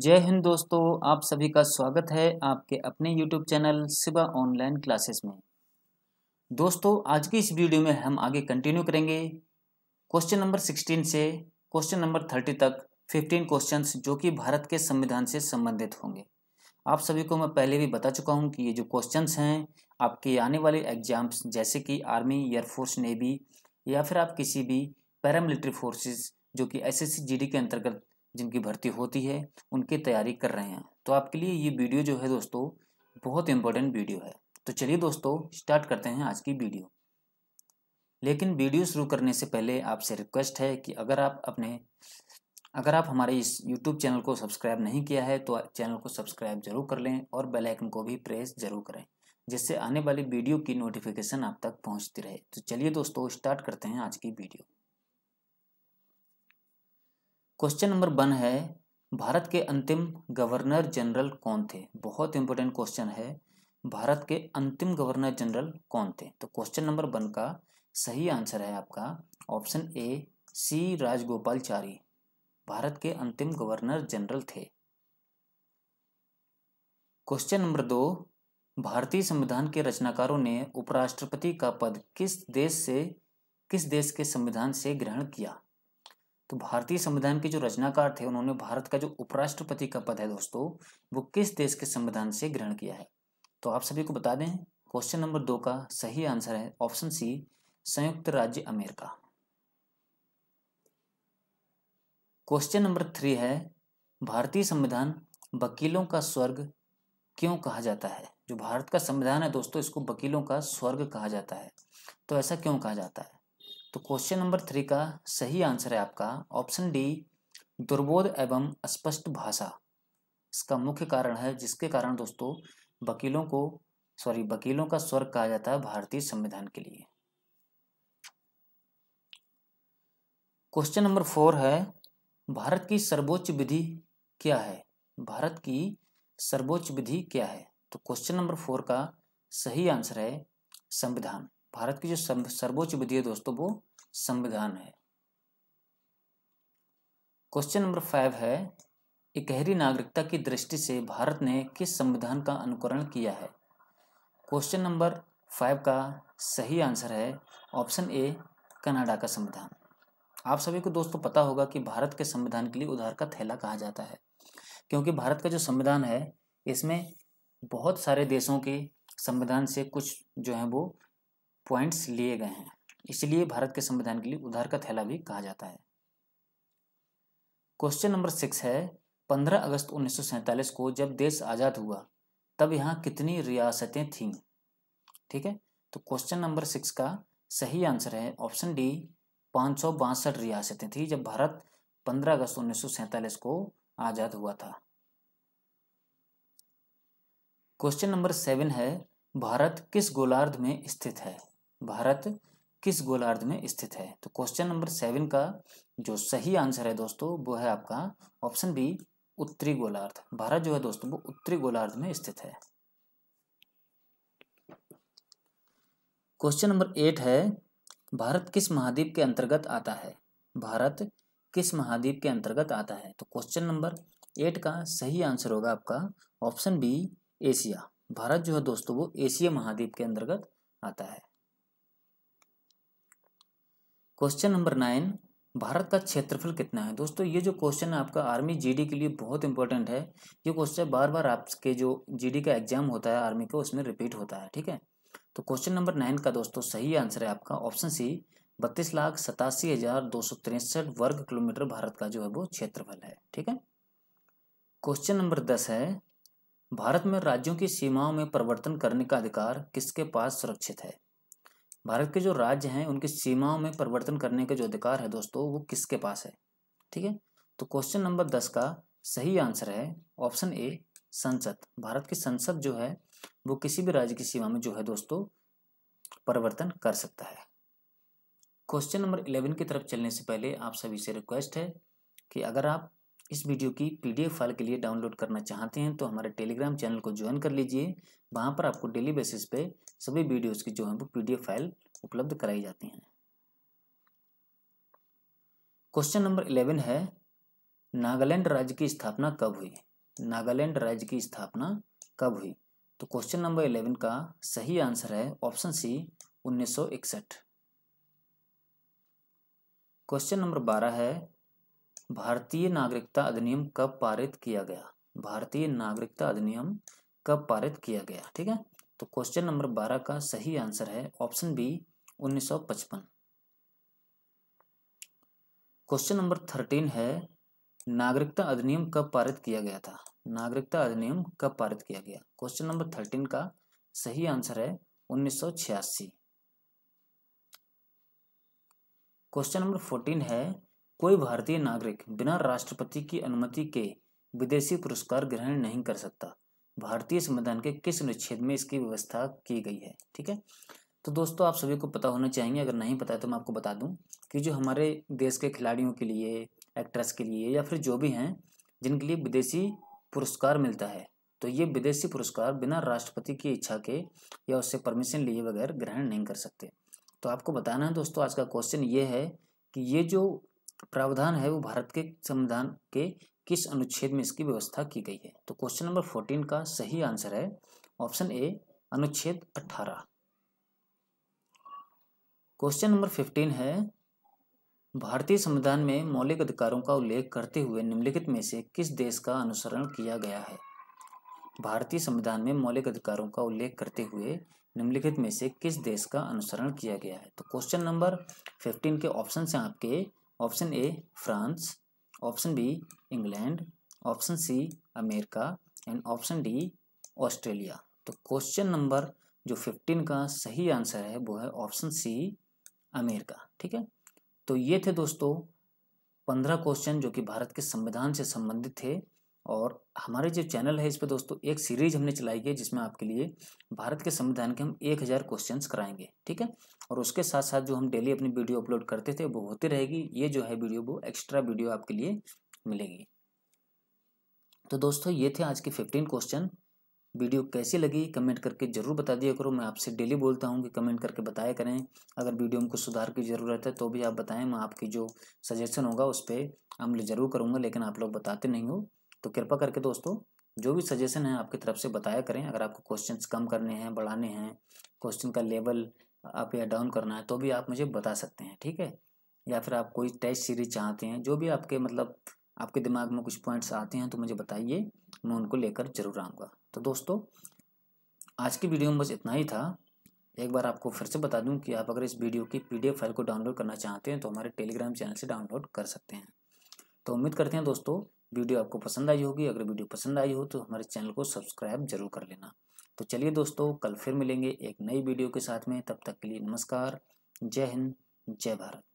जय हिंद दोस्तों आप सभी का स्वागत है आपके अपने YouTube चैनल सिवा ऑनलाइन क्लासेस में दोस्तों आज की इस वीडियो में हम आगे कंटिन्यू करेंगे क्वेश्चन नंबर 16 से क्वेश्चन नंबर 30 तक 15 क्वेश्चंस जो कि भारत के संविधान से संबंधित होंगे आप सभी को मैं पहले भी बता चुका हूं कि ये जो क्वेश्चंस हैं आपके आने वाले एग्जाम्स जैसे कि आर्मी एयरफोर्स नेवी या फिर आप किसी भी पैरामिलिट्री फोर्सेज जो कि एस एस के अंतर्गत जिनकी भर्ती होती है उनकी तैयारी कर रहे हैं तो आपके लिए ये वीडियो जो है दोस्तों बहुत इंपॉर्टेंट वीडियो है तो चलिए दोस्तों स्टार्ट करते हैं आज की वीडियो लेकिन वीडियो शुरू करने से पहले आपसे रिक्वेस्ट है कि अगर आप अपने अगर आप हमारे इस यूट्यूब चैनल को सब्सक्राइब नहीं किया है तो चैनल को सब्सक्राइब जरूर कर लें और बेल आइकन को भी प्रेस जरूर करें जिससे आने वाली वीडियो की नोटिफिकेशन आप तक पहुंचती रहे तो चलिए दोस्तों स्टार्ट करते हैं आज की वीडियो क्वेश्चन नंबर वन है भारत के अंतिम गवर्नर जनरल कौन थे बहुत इंपॉर्टेंट क्वेश्चन है भारत के अंतिम गवर्नर जनरल कौन थे तो क्वेश्चन नंबर वन का सही आंसर है आपका option A C Rajagopalachari Bharat के अंतिम गवर्नर जनरल थे क्वेश्चन नंबर दो भारतीय संविधान के रचनाकारों ने उपराष्ट्रपति का पद किस देश से किस देश के संविधान से ग्रहण किया तो भारतीय संविधान के जो रचनाकार थे उन्होंने भारत का जो उपराष्ट्रपति का पद है दोस्तों वो किस देश के संविधान से ग्रहण किया है तो आप सभी को बता दें क्वेश्चन नंबर दो का सही आंसर है ऑप्शन सी संयुक्त राज्य अमेरिका क्वेश्चन नंबर थ्री है भारतीय संविधान वकीलों का स्वर्ग क्यों कहा जाता है जो भारत का संविधान है दोस्तों इसको वकीलों का स्वर्ग कहा जाता है तो ऐसा क्यों कहा जाता है तो क्वेश्चन नंबर थ्री का सही आंसर है आपका ऑप्शन डी दुर्बोध एवं अस्पष्ट भाषा इसका मुख्य कारण है जिसके कारण दोस्तों वकीलों को सॉरी वकीलों का स्वर्ग कहा जाता है भारतीय संविधान के लिए क्वेश्चन नंबर फोर है भारत की सर्वोच्च विधि क्या है भारत की सर्वोच्च विधि क्या है तो क्वेश्चन नंबर फोर का सही आंसर है संविधान भारत की जो सर्वोच्च विधि है दोस्तों वो संविधान है क्वेश्चन नंबर फाइव है इकहरी नागरिकता की दृष्टि से भारत ने किस संविधान का अनुकरण किया है क्वेश्चन नंबर फाइव का सही आंसर है ऑप्शन ए कनाडा का संविधान आप सभी को दोस्तों पता होगा कि भारत के संविधान के लिए उधार का थैला कहा जाता है क्योंकि भारत का जो संविधान है इसमें बहुत सारे देशों के संविधान से कुछ जो है वो पॉइंट्स लिए गए हैं इसलिए भारत के संविधान के लिए उधार का थैला भी कहा जाता है क्वेश्चन नंबर सिक्स है 15 अगस्त उन्नीस को जब देश आज़ाद हुआ तब यहाँ कितनी रियासतें थीं ठीक है तो क्वेश्चन नंबर सिक्स का सही आंसर है ऑप्शन डी पाँच रियासतें थी जब भारत 15 अगस्त उन्नीस को आज़ाद हुआ था क्वेश्चन नंबर सेवन है भारत किस गोलार्ध में स्थित है भारत किस गोलार्ध में स्थित है तो क्वेश्चन नंबर सेवन का जो सही आंसर है दोस्तों वो है आपका ऑप्शन बी उत्तरी गोलार्ध भारत जो है दोस्तों वो उत्तरी गोलार्ध में स्थित है क्वेश्चन नंबर एट है भारत किस महाद्वीप के अंतर्गत आता है भारत किस महाद्वीप के अंतर्गत आता है तो क्वेश्चन नंबर एट का सही आंसर होगा आपका ऑप्शन बी एशिया भारत जो है दोस्तों वो एशिया महाद्वीप के अंतर्गत आता है क्वेश्चन नंबर नाइन भारत का क्षेत्रफल कितना है दोस्तों ये जो क्वेश्चन है आपका आर्मी जीडी के लिए बहुत इंपॉर्टेंट है ये क्वेश्चन बार बार आपके जो जीडी का एग्जाम होता है आर्मी का उसमें रिपीट होता है ठीक है तो क्वेश्चन नंबर नाइन का दोस्तों सही आंसर है आपका ऑप्शन सी बत्तीस लाख सतासी हजार दो सौ तिरसठ वर्ग किलोमीटर भारत का जो है वो क्षेत्रफल है ठीक है क्वेश्चन नंबर दस है भारत में राज्यों की सीमाओं में परिवर्तन करने का अधिकार किसके पास सुरक्षित है भारत के जो राज्य हैं उनकी सीमाओं में परिवर्तन करने का जो अधिकार है दोस्तों वो किसके पास है ठीक है तो क्वेश्चन नंबर दस का सही आंसर है ऑप्शन ए संसद भारत की संसद जो है वो किसी भी राज्य की सीमा में जो है दोस्तों परिवर्तन कर सकता है क्वेश्चन नंबर इलेवन की तरफ चलने से पहले आप सभी से रिक्वेस्ट है कि अगर आप इस वीडियो की पीडीएफ फाइल के लिए डाउनलोड करना चाहते हैं तो हमारे टेलीग्राम चैनल को ज्वाइन कर लीजिए वहाँ पर आपको डेली बेसिस पे सभी वीडियोस की जो है वो पीडीएफ फाइल उपलब्ध कराई जाती हैं क्वेश्चन नंबर इलेवन है नागालैंड राज्य की स्थापना कब हुई नागालैंड राज्य की स्थापना कब हुई तो क्वेश्चन नंबर इलेवन का सही आंसर है ऑप्शन सी उन्नीस क्वेश्चन नंबर बारह है भारतीय नागरिकता अधिनियम कब पारित किया गया भारतीय नागरिकता अधिनियम कब पारित किया गया ठीक है तो क्वेश्चन नंबर बारह का सही आंसर है option B 1955 question number thirteen है नागरिकता अधिनियम कब पारित किया गया था नागरिकता अधिनियम कब पारित किया गया क्वेश्चन नंबर थर्टीन का सही आंसर है छियासी क्वेश्चन नंबर फोर्टीन है कोई भारतीय नागरिक बिना राष्ट्रपति की अनुमति के विदेशी पुरस्कार ग्रहण नहीं कर सकता भारतीय संविधान के किस अनुच्छेद में इसकी व्यवस्था की गई है ठीक है तो दोस्तों आप सभी को पता होना चाहिए अगर नहीं पता है तो मैं आपको बता दूं कि जो हमारे देश के खिलाड़ियों के लिए एक्ट्रेस के लिए या फिर जो भी हैं जिनके लिए विदेशी पुरस्कार मिलता है तो ये विदेशी पुरस्कार बिना राष्ट्रपति की इच्छा के या उससे परमिशन लिए बगैर ग्रहण नहीं कर सकते तो आपको बताना है दोस्तों आज का क्वेश्चन ये है कि ये जो प्रावधान है वो भारत के संविधान के किस अनुच्छेद में इसकी व्यवस्था की गई है तो क्वेश्चन नंबर फोर्टीन का सही आंसर है ऑप्शन ए अनुच्छेद अठारह क्वेश्चन नंबर फिफ्टीन है भारतीय संविधान में मौलिक अधिकारों का उल्लेख करते हुए निम्नलिखित में से किस देश का अनुसरण किया गया है भारतीय संविधान में मौलिक अधिकारों का उल्लेख करते हुए निम्नलिखित में से किस देश का अनुसरण किया गया है तो क्वेश्चन नंबर फिफ्टीन के ऑप्शन से आपके option A France option B England option C America and option D Australia तो क्वेश्चन नंबर जो फिफ्टीन का सही आंसर है वो है ऑप्शन सी अमेरिका ठीक है तो ये थे दोस्तों पंद्रह क्वेश्चन जो कि भारत के संविधान से संबंधित थे और हमारे जो चैनल है इस पर दोस्तों एक सीरीज हमने चलाई है जिसमें आपके लिए भारत के संविधान के हम एक हज़ार क्वेश्चन कराएंगे ठीक है और उसके साथ साथ जो हम डेली अपनी वीडियो अपलोड करते थे वो होती रहेगी ये जो है वीडियो वो एक्स्ट्रा वीडियो आपके लिए मिलेगी तो दोस्तों ये थे आज के फिफ्टीन क्वेश्चन वीडियो कैसी लगी कमेंट करके ज़रूर बता दिया करो मैं आपसे डेली बोलता हूँ कि कमेंट करके बताया करें अगर वीडियो में कुछ सुधार की ज़रूरत है तो भी आप बताएं मैं आपकी जो सजेशन होगा उस पर अमल ज़रूर करूँगा लेकिन आप लोग बताते नहीं हो तो कृपा करके दोस्तों जो भी सजेशन है आपकी तरफ से बताया करें अगर आपको क्वेश्चन कम करने हैं बढ़ाने हैं क्वेश्चन का लेवल आप या डाउन करना है तो भी आप मुझे बता सकते हैं ठीक है या फिर आप कोई टेस्ट सीरीज चाहते हैं जो भी आपके मतलब आपके दिमाग में कुछ पॉइंट्स आते हैं तो मुझे बताइए मैं उनको लेकर जरूर आऊँगा तो दोस्तों आज की वीडियो में बस इतना ही था एक बार आपको फिर से बता दूं कि आप अगर इस वीडियो की पीडीएफ फाइल को डाउनलोड करना चाहते हैं तो हमारे टेलीग्राम चैनल से डाउनलोड कर सकते हैं तो उम्मीद करते हैं दोस्तों वीडियो आपको पसंद आई होगी अगर वीडियो पसंद आई हो तो हमारे चैनल को सब्सक्राइब जरूर कर लेना तो चलिए दोस्तों कल फिर मिलेंगे एक नई वीडियो के साथ में तब तक के लिए नमस्कार जय हिंद जय भारत